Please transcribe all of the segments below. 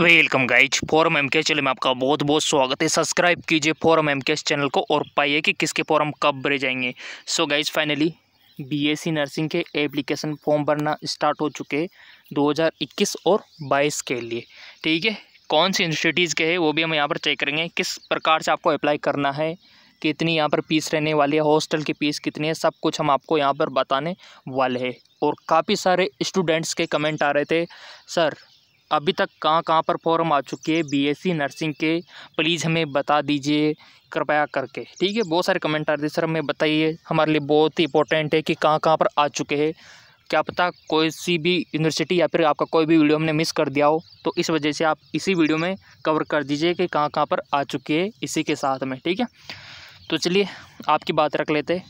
welcome guys forum M K channel में आपका बहुत बहुत स्वागत है सब्सक्राइब कीजिए फॉरम एम के चैनल को और पाइए कि किसके फॉरम कब भरे जाएंगे so guys finally BSc nursing के एप्लीकेशन फॉर्म भरना स्टार्ट हो चुके 2021 और 22 के लिए ठीक है कौन सी यूनिवर्सिटीज़ के है वो भी हम यहाँ पर चेक करेंगे किस प्रकार से आपको अप्लाई करना है कितनी यहाँ पर फीस रहने वाली है हॉस्टल की फीस कितनी है सब कुछ हम आपको यहाँ पर बताने वाले हैं और काफ़ी सारे स्टूडेंट्स के कमेंट आ रहे थे सर अभी तक कहाँ कहाँ पर फॉर्म आ चुके हैं बीएससी नर्सिंग के प्लीज़ हमें बता दीजिए कृपया करके ठीक है बहुत सारे कमेंट आ रहे थे सर हमें बताइए हमारे लिए बहुत ही इंपॉर्टेंट है कि कहाँ कहाँ पर आ चुके हैं क्या पता कोई सी भी यूनिवर्सिटी या फिर आपका कोई भी वीडियो हमने मिस कर दिया हो तो इस वजह से आप इसी वीडियो में कवर कर दीजिए कि कहाँ कहाँ पर आ चुके हैं इसी के साथ में ठीक है तो चलिए आपकी बात रख लेते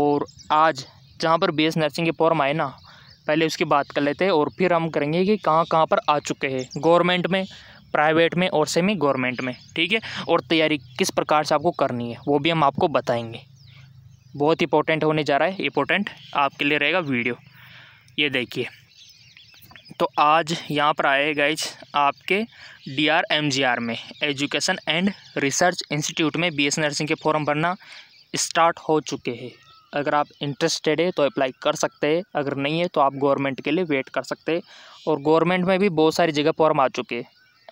और आज जहाँ पर बी नर्सिंग के फॉर्म आए ना पहले उसकी बात कर लेते हैं और फिर हम करेंगे कि कहाँ कहाँ पर आ चुके हैं गवर्नमेंट में प्राइवेट में और सेमी गवर्नमेंट में ठीक है और तैयारी किस प्रकार से आपको करनी है वो भी हम आपको बताएंगे बहुत इंपॉर्टेंट होने जा रहा है इंपॉर्टेंट आपके लिए रहेगा वीडियो ये देखिए तो आज यहाँ पर आए गए आपके D R M G R में एजुकेशन एंड रिसर्च इंस्टीट्यूट में बी एस नर्सिंग के फॉर्म भरना स्टार्ट हो चुके हैं अगर आप इंटरेस्टेड है तो अप्लाई कर सकते हैं अगर नहीं है तो आप गवर्नमेंट के लिए वेट कर सकते हैं और गवर्नमेंट में भी बहुत सारी जगह फॉर्म आ चुके हैं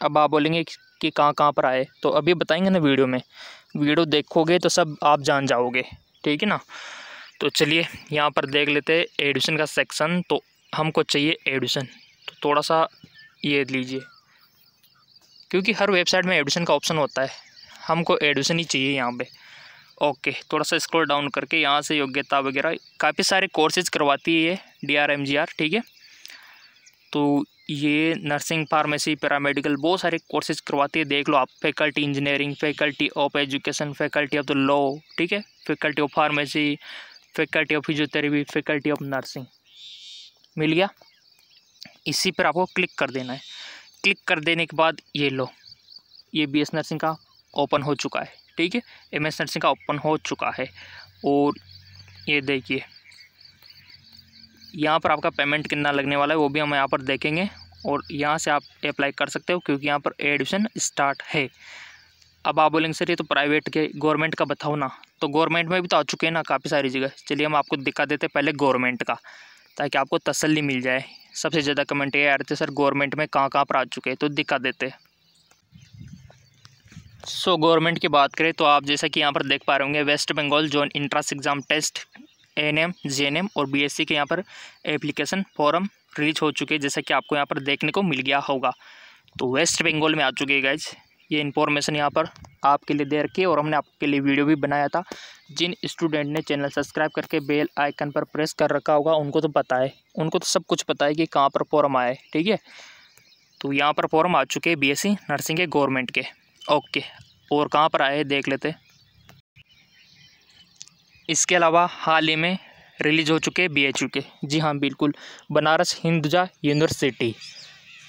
अब आप बोलेंगे कि कहाँ कहाँ पर आए तो अभी बताएंगे ना वीडियो में वीडियो देखोगे तो सब आप जान जाओगे ठीक है ना तो चलिए यहाँ पर देख लेते एडमिशन का सेक्शन तो हमको चाहिए एडमिशन तो थोड़ा सा ये लीजिए क्योंकि हर वेबसाइट में एडमिशन का ऑप्शन होता है हमको एडमिशन ही चाहिए यहाँ पे ओके थोड़ा सा स्क्रॉल डाउन करके यहाँ से योग्यता वगैरह काफ़ी सारे कोर्सेज करवाती है D R M G R ठीक है तो ये नर्सिंग फार्मेसी पैरामेडिकल बहुत सारे कोर्सेज करवाती है देख लो आप faculty engineering faculty of education faculty of the law ठीक है faculty of pharmacy faculty of physiotherapy faculty of nursing मिल गया इसी पर आपको क्लिक कर देना है क्लिक कर देने के बाद ये लो ये बी एस नर्सिंग का ओपन हो चुका है ठीक है एम एस नर्सिंग का ओपन हो चुका है और ये देखिए यहाँ पर आपका पेमेंट कितना लगने वाला है वो भी हम यहाँ पर देखेंगे और यहाँ से आप अप्लाई कर सकते हो क्योंकि यहाँ पर एडमिशन स्टार्ट है अब आप बोलेंगे सर ये तो प्राइवेट के गवर्नमेंट का बताओ ना तो गवर्नमेंट में भी तो आ चुके हैं ना काफ़ी सारी जगह चलिए हम आपको दिखा देते पहले गवर्नमेंट का ताकि आपको तसल्ली मिल जाए सबसे ज़्यादा कमेंट ये आ रहे थे सर गवर्नमेंट में कहाँ कहाँ पर आ चुके हैं तो दिखा देते हैं सो so, गवर्नमेंट की बात करें तो आप जैसा कि यहाँ पर देख पा रहे होंगे West Bengal joint entrance exam test N M J N M और बी एस सी के यहाँ पर एप्लीकेशन फॉरम रिलीज हो चुके हैं जैसा कि आपको यहाँ पर देखने को मिल गया होगा तो वेस्ट बंगाल में आ चुके हैं गाइज ये इन्फॉर्मेशन यहाँ पर आपके लिए दे रखी है और हमने आपके लिए वीडियो भी बनाया था जिन स्टूडेंट ने चैनल सब्सक्राइब करके बेल आइकन पर प्रेस कर रखा होगा उनको तो पता है उनको तो सब कुछ पता है कि कहाँ पर फॉर्म आए ठीक है तो यहाँ पर फॉर्म आ चुके हैं सी नर्सिंग के गवर्नमेंट के ओके और कहाँ पर आए देख लेते इसके अलावा हाल ही में रिलीज़ हो चुके बी एच यू के जी हाँ बिल्कुल Banaras Hinduja university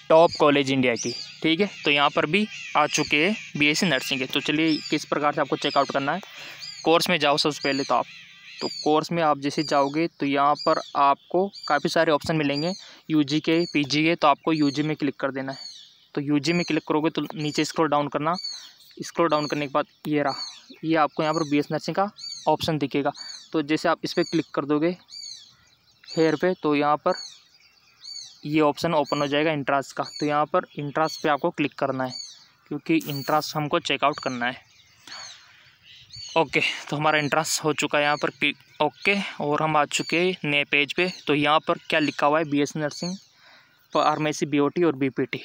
top college India की ठीक है तो यहाँ पर भी आ चुके हैं बी एस नर्सिंग के तो चलिए किस प्रकार से आपको चेकआउट करना है कोर्स में जाओ सबसे पहले तो आप तो कोर्स में आप जैसे जाओगे तो यहाँ पर आपको काफ़ी सारे ऑप्शन मिलेंगे यूजी के पीजी के तो आपको यूजी में क्लिक कर देना है तो यूजी में क्लिक करोगे तो नीचे स्क्रोल डाउन करना स्क्रोल डाउन करने के बाद ये रहा ये आपको यहाँ पर बी एस नर्सिंग का ऑप्शन दिखेगा तो जैसे आप इस पर क्लिक कर दोगे हेयर पे तो यहाँ पर ये ऑप्शन ओपन हो जाएगा इंट्रांस का तो यहाँ पर इंट्रांस पे आपको क्लिक करना है क्योंकि इंट्रांस हमको चेकआउट करना है ओके तो हमारा इंट्रांस हो चुका है यहाँ पर क्लिक ओके और हम आ चुके हैं नए पेज पे तो यहाँ पर क्या लिखा हुआ है B S nursing pharmacy B O T और B P T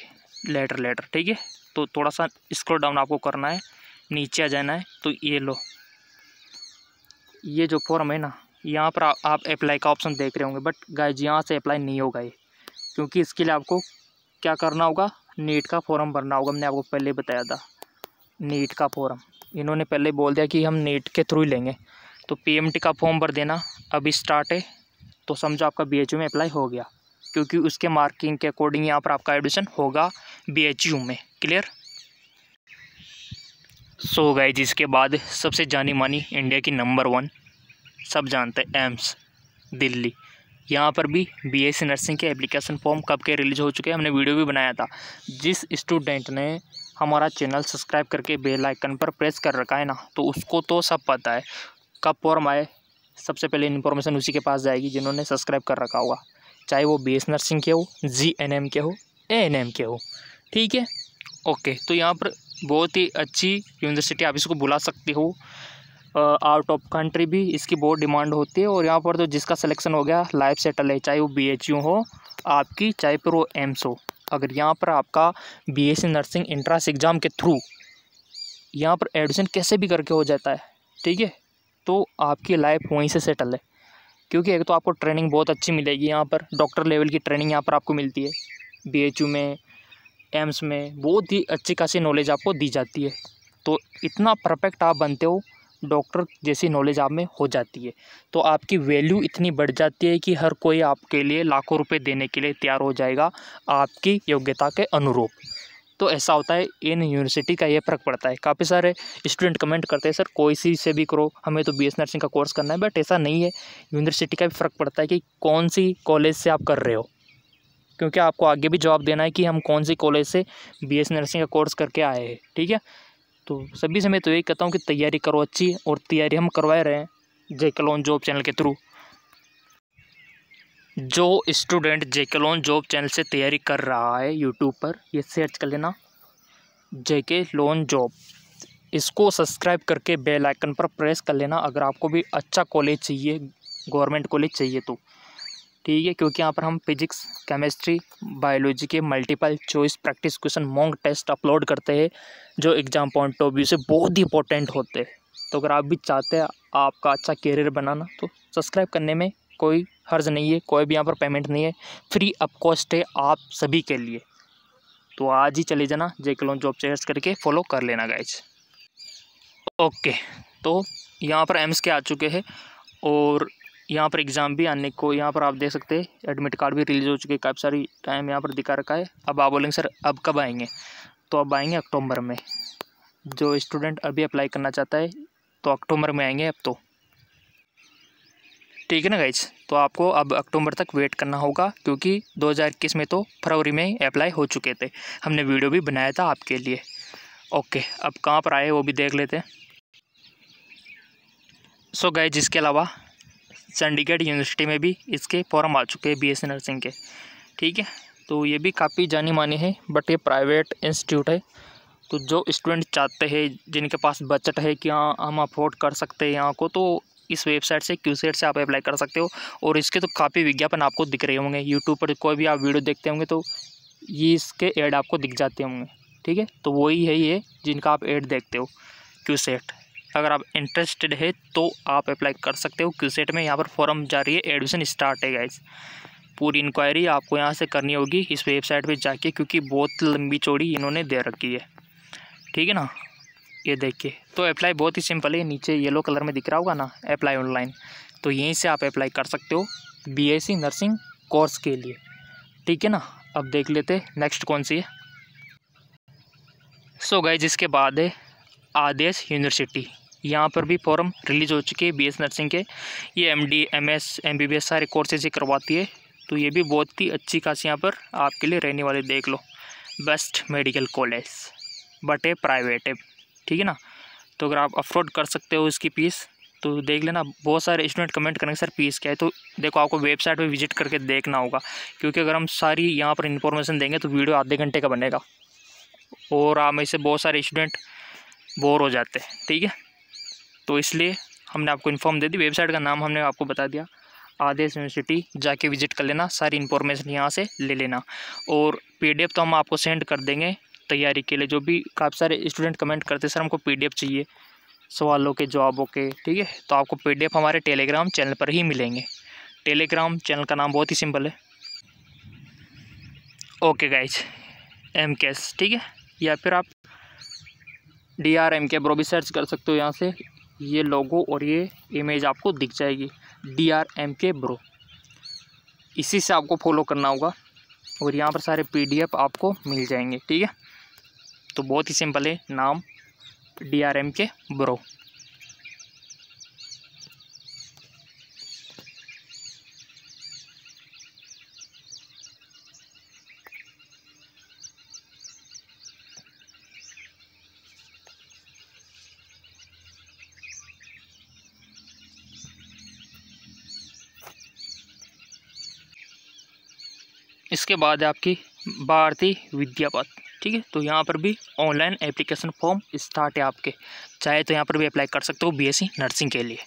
letter letter ठीक है तो थोड़ा सा स्क्रोल डाउन आपको करना है नीचे आ जाना है तो ये लो ये जो फॉर्म है ना यहाँ पर आ, आप अप्लाई का ऑप्शन देख रहे होंगे बट गाइज यहाँ से अप्लाई नहीं होगा ये क्योंकि इसके लिए आपको क्या करना होगा नीट का फॉर्म भरना होगा हमने आपको पहले बताया था नीट का फॉर्म इन्होंने पहले बोल दिया कि हम नीट के थ्रू ही लेंगे तो पीएमटी का फॉर्म भर देना अभी स्टार्ट है तो समझो आपका बीएचयू में अप्लाई हो गया क्योंकि उसके मार्किंग के अकॉर्डिंग यहाँ पर आपका एडमिशन होगा बी में क्लियर सो गए जिसके बाद सबसे जानी मानी इंडिया की नंबर वन सब जानते हैं एम्स दिल्ली यहाँ पर भी बीएससी नर्सिंग के एप्लीकेशन फॉर्म कब के रिलीज हो चुके हैं हमने वीडियो भी बनाया था जिस स्टूडेंट ने हमारा चैनल सब्सक्राइब करके बेल आइकन पर प्रेस कर रखा है ना तो उसको तो सब पता है कब फॉर्म आए सबसे पहले इन्फॉर्मेशन उसी के पास जाएगी जिन्होंने सब्सक्राइब कर रखा होगा चाहे वो बी एस नर्सिंग के हो जी एन एम के हो ए एन एम के हो ठीक है ओके तो यहाँ पर बहुत ही अच्छी यूनिवर्सिटी आप इसको बुला सकते हो आउट ऑफ कंट्री भी इसकी बहुत डिमांड होती है और यहाँ पर तो जिसका सिलेक्शन हो गया लाइफ सेटल है चाहे वो बी एच यू हो आपकी चाहे फिर वो एम्स हो अगर यहाँ पर आपका B S nursing entrance exam के थ्रू यहाँ पर एडमिशन कैसे भी करके हो जाता है ठीक है तो आपकी लाइफ वहीं से सेटल है क्योंकि एक तो आपको ट्रेनिंग बहुत अच्छी मिलेगी यहाँ पर डॉक्टर लेवल की ट्रेनिंग यहाँ पर आपको मिलती है बी में एम्स में बहुत ही अच्छी खासी नॉलेज आपको दी जाती है तो इतना परफेक्ट आप बनते हो डॉक्टर जैसी नॉलेज आप में हो जाती है तो आपकी वैल्यू इतनी बढ़ जाती है कि हर कोई आपके लिए लाखों रुपए देने के लिए तैयार हो जाएगा आपकी योग्यता के अनुरूप तो ऐसा होता है इन यूनिवर्सिटी का ये फ़र्क पड़ता है काफ़ी सारे स्टूडेंट कमेंट करते हैं सर कोई सी से भी करो हमें तो बी नर्सिंग का कोर्स करना है बट ऐसा नहीं है यूनिवर्सिटी का भी फ़र्क पड़ता है कि कौन सी कॉलेज से आप कर रहे हो क्योंकि आपको आगे भी जवाब देना है कि हम कौन सी कॉलेज से बी नर्सिंग का कोर्स करके आए हैं ठीक है तो सभी से मैं तो यही कहता हूँ कि तैयारी करो अच्छी और तैयारी हम करवाए रहे हैं जय कलोन जॉब चैनल के थ्रू जो स्टूडेंट लोन जॉब चैनल से तैयारी कर रहा है यूट्यूब पर ये सर्च कर लेना जेके लोन जॉब इसको सब्सक्राइब करके बेल आइकन पर प्रेस कर लेना अगर आपको भी अच्छा कॉलेज चाहिए गवर्नमेंट कॉलेज चाहिए तो ठीक है क्योंकि यहाँ पर हम फिजिक्स केमिस्ट्री बायोलॉजी के multiple choice practice question mock test upload करते हैं जो एग्ज़ाम पॉइंट ऑफ व्यू से बहुत ही इंपॉर्टेंट होते हैं तो अगर आप भी चाहते हैं आपका अच्छा करियर बनाना तो सब्सक्राइब करने में कोई हर्ज नहीं है कोई भी यहाँ पर पेमेंट नहीं है फ्री ऑफ कॉस्ट है आप सभी के लिए तो आज ही चले जाना जैकलोन जॉब चेयर्स करके फॉलो कर लेना गाइज ओके तो यहाँ पर एम्स के आ चुके हैं और यहाँ पर एग्ज़ाम भी आने को यहाँ पर आप देख सकते हैं एडमिट कार्ड भी रिलीज़ हो चुके हैं काफ़ी सारी टाइम यहाँ पर दिखा रखा है अब आप बोलेंगे सर अब कब आएंगे तो अब आएंगे अक्टूबर में जो स्टूडेंट अभी अप्लाई करना चाहता है तो अक्टूबर में आएंगे अब तो ठीक है ना गाइज तो आपको अब अक्टूबर तक वेट करना होगा क्योंकि 2021 में तो फरवरी में अप्लाई हो चुके थे हमने वीडियो भी बनाया था आपके लिए ओके अब कहाँ पर आए वो भी देख लेते हैं सो गए जिसके अलावा चंडीगढ़ यूनिवर्सिटी में भी इसके फॉर्म आ चुके हैं बी नर्सिंग के ठीक है तो ये भी काफ़ी जानी मानी है बट ये प्राइवेट इंस्टीट्यूट है तो जो स्टूडेंट चाहते हैं जिनके पास बजट है कि हाँ हम अफोर्ड कर सकते हैं यहाँ को तो इस वेबसाइट से क्यूसेट से आप अप्लाई कर सकते हो और इसके तो काफ़ी विज्ञापन आपको दिख रहे होंगे यूट्यूब पर कोई भी आप वीडियो देखते होंगे तो ये इसके ऐड आपको दिख जाते होंगे ठीक है तो वही है ये जिनका आप ऐड देखते हो क्यूसेट अगर आप इंटरेस्टेड है तो आप अप्लाई कर सकते हो क्यूसेट में यहाँ पर फॉर्म जा रही है एडमिशन स्टार्ट है गाइज पूरी इंक्वायरी आपको यहाँ से करनी होगी इस वेबसाइट पे जाके क्योंकि बहुत लंबी चौड़ी इन्होंने दे रखी है ठीक है ना ये देखिए तो अप्लाई बहुत ही सिंपल है नीचे येलो कलर में दिख रहा होगा ना अप्लाई ऑनलाइन तो यहीं से आप अप्लाई कर सकते हो बीएससी नर्सिंग कोर्स के लिए ठीक है ना अब देख लेते नेक्स्ट कौन सी है सो गए जिसके बाद है आदेश यूनिवर्सिटी यहाँ पर भी फॉर्म रिलीज़ हो चुके हैं बीएस नर्सिंग के ये एमडी एमएस एमबीबीएस सारे कोर्सेज ही करवाती है तो ये भी बहुत ही अच्छी खासी यहाँ पर आपके लिए रहने वाले देख लो best medical college but a private है ठीक है ना तो अगर आप अपलोड कर सकते हो इसकी पीस तो देख लेना बहुत सारे स्टूडेंट कमेंट करेंगे सर पीस क्या है तो देखो आपको वेबसाइट पे विजिट करके देखना होगा क्योंकि अगर हम सारी यहाँ पर इंफॉर्मेशन देंगे तो वीडियो आधे घंटे का बनेगा और हम इसे बहुत सारे स्टूडेंट बोर हो जाते हैं ठीक है तो इसलिए हमने आपको इन्फॉर्म दे दी वेबसाइट का नाम हमने आपको बता दिया आदेश यूनिवर्सिटी जाके विजिट कर लेना सारी इन्फॉर्मेशन यहाँ से ले लेना और पी तो हम आपको सेंड कर देंगे तैयारी के लिए जो भी काफ़ी सारे स्टूडेंट कमेंट करते सर हमको पी चाहिए सवालों के जवाबों के ठीक है तो आपको पी हमारे टेलीग्राम चैनल पर ही मिलेंगे टेलीग्राम चैनल का नाम बहुत ही सिंपल है ओके गाइज एम केस ठीक है या फिर आप डी आर एम के ब्रो भी सर्च कर सकते हो यहाँ से ये लोगो और ये इमेज आपको दिख जाएगी डी आर एम के ब्रो इसी से आपको फॉलो करना होगा और यहाँ पर सारे पी आपको मिल जाएंगे ठीक है तो बहुत ही सिंपल है नाम डी आर एम के ब्रो इसके बाद आपकी भारती विद्यापत ठीक है तो यहाँ पर भी ऑनलाइन एप्लीकेशन फॉर्म स्टार्ट है आपके चाहे तो यहाँ पर भी अप्लाई कर सकते हो बीएससी नर्सिंग के लिए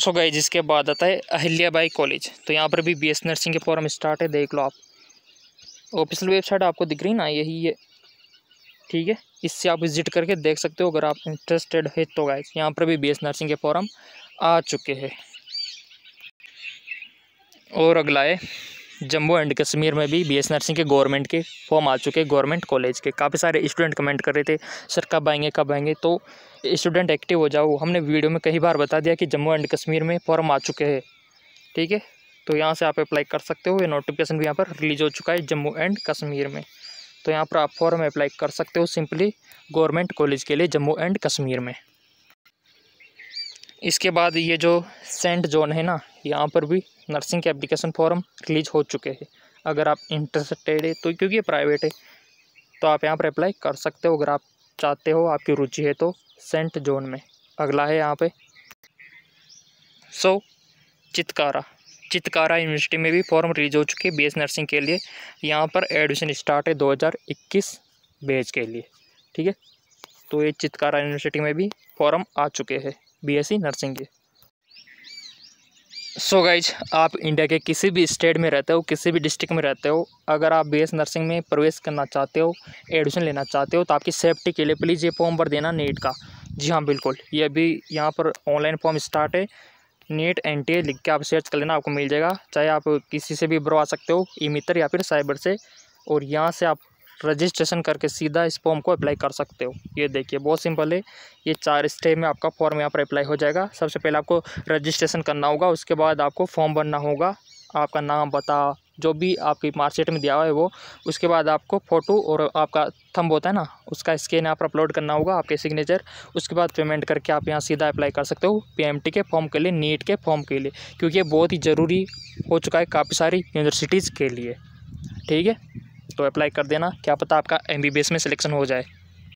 सो गए जिसके बाद आता है अहिल्याबाई कॉलेज तो यहाँ पर भी बीएससी नर्सिंग के फॉर्म स्टार्ट है देख लो आप ऑफिशियल वेबसाइट आपको दिख रही ना यही है ठीक है इससे आप विजिट करके देख सकते हो अगर आप इंटरेस्टेड है तो गए यहाँ पर भी बी नर्सिंग के फॉर्म आ चुके हैं और अगला है जम्मू एंड कश्मीर में भी बीएस नर्सिंग के गवर्नमेंट के फॉर्म आ चुके हैं गवर्नमेंट कॉलेज के काफ़ी सारे स्टूडेंट कमेंट कर रहे थे सर कब आएंगे कब आएंगे तो स्टूडेंट एक्टिव हो जाओ हमने वीडियो में कई बार बता दिया कि जम्मू एंड कश्मीर में फॉर्म आ चुके हैं ठीक है तो यहाँ से आप अप्लाई कर सकते हो ये नोटिफिकेशन भी यहाँ पर रिलीज हो चुका है जम्मू एंड कश्मीर में तो यहाँ पर आप फॉर्म अप्लाई कर सकते हो सिंपली गवर्नमेंट कॉलेज के लिए जम्मू एंड कश्मीर में इसके बाद ये जो सेंट जोन है ना यहाँ पर भी नर्सिंग के एप्लीकेशन फॉर्म रिलीज हो चुके हैं अगर आप इंटरेस्टेड है तो क्योंकि ये प्राइवेट है तो आप यहाँ पर अप्लाई कर सकते हो अगर आप चाहते हो आपकी रुचि है तो सेंट जोन में अगला है यहाँ पे सो चितकारा चितकारा यूनिवर्सिटी में भी फॉर्म रिलीज हो चुके हैं बी नर्सिंग के लिए यहाँ पर एडमिशन स्टार्ट है दो हज़ार के लिए ठीक है तो ये चितकारा यूनिवर्सिटी में भी फॉर्म आ चुके हैं बीएससी नर्सिंग की सो so गाइज आप इंडिया के किसी भी स्टेट में रहते हो किसी भी डिस्ट्रिक्ट में रहते हो अगर आप बी नर्सिंग e में प्रवेश करना चाहते हो एडमिशन लेना चाहते हो तो आपकी सेफ्टी के लिए प्लीज़ ये फॉर्म भर देना नीट का जी हाँ बिल्कुल ये अभी यहाँ पर ऑनलाइन फॉर्म स्टार्ट है नीट एन टी लिख के आप सर्च कर लेना आपको मिल जाएगा चाहे आप किसी से भी भरवा सकते हो ई मित्र या फिर साइबर से और यहाँ से आप रजिस्ट्रेशन करके सीधा इस फॉर्म को अप्लाई कर सकते हो ये देखिए बहुत सिंपल है ये चार स्टेप में आपका फॉर्म यहाँ पर अप्लाई हो जाएगा सबसे पहले आपको रजिस्ट्रेशन करना होगा उसके बाद आपको फॉर्म भरना होगा आपका नाम पता जो भी आपकी मार्कशीट में दिया हुआ है वो उसके बाद आपको फ़ोटो और आपका थंब होता है ना उसका स्कैन यहाँ पर अपलोड करना होगा आपके सिग्नेचर उसके बाद पेमेंट करके आप यहाँ सीधा अप्लाई कर सकते हो पीएमटी के फॉर्म के लिए नीट के फॉर्म के लिए क्योंकि ये बहुत ही ज़रूरी हो चुका है काफ़ी सारी यूनिवर्सिटीज़ के लिए ठीक है तो अप्लाई कर देना क्या पता आपका एम में सिलेक्शन हो जाए